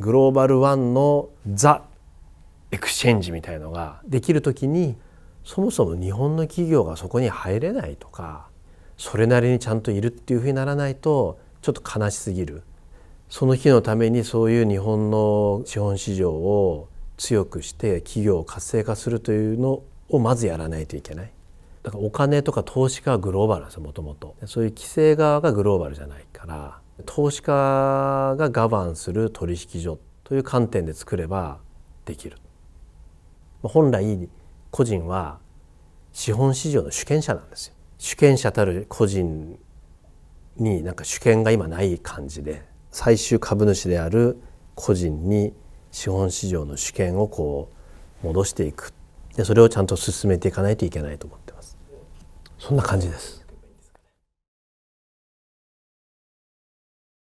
グローバルワンのザ・エクスチェンジみたいのができる時にそもそも日本の企業がそこに入れないとかそれなりにちゃんといるっていうふうにならないとちょっと悲しすぎるその日のためにそういう日本の資本市場を強くして企業を活性化するというのをまずやらないといけないだからお金とか投資家はグローバルなんですよもともとそういう規制側がグローバルじゃないから投資家がガバンする取引所という観点で作ればできる本来個人は資本市場の主権者なんですよ主権者たる個人になんか主権が今ない感じで最終株主である個人に資本市場の主権をこう戻していくでそれをちゃんと進めていかないといけないと思ってますそんな感じです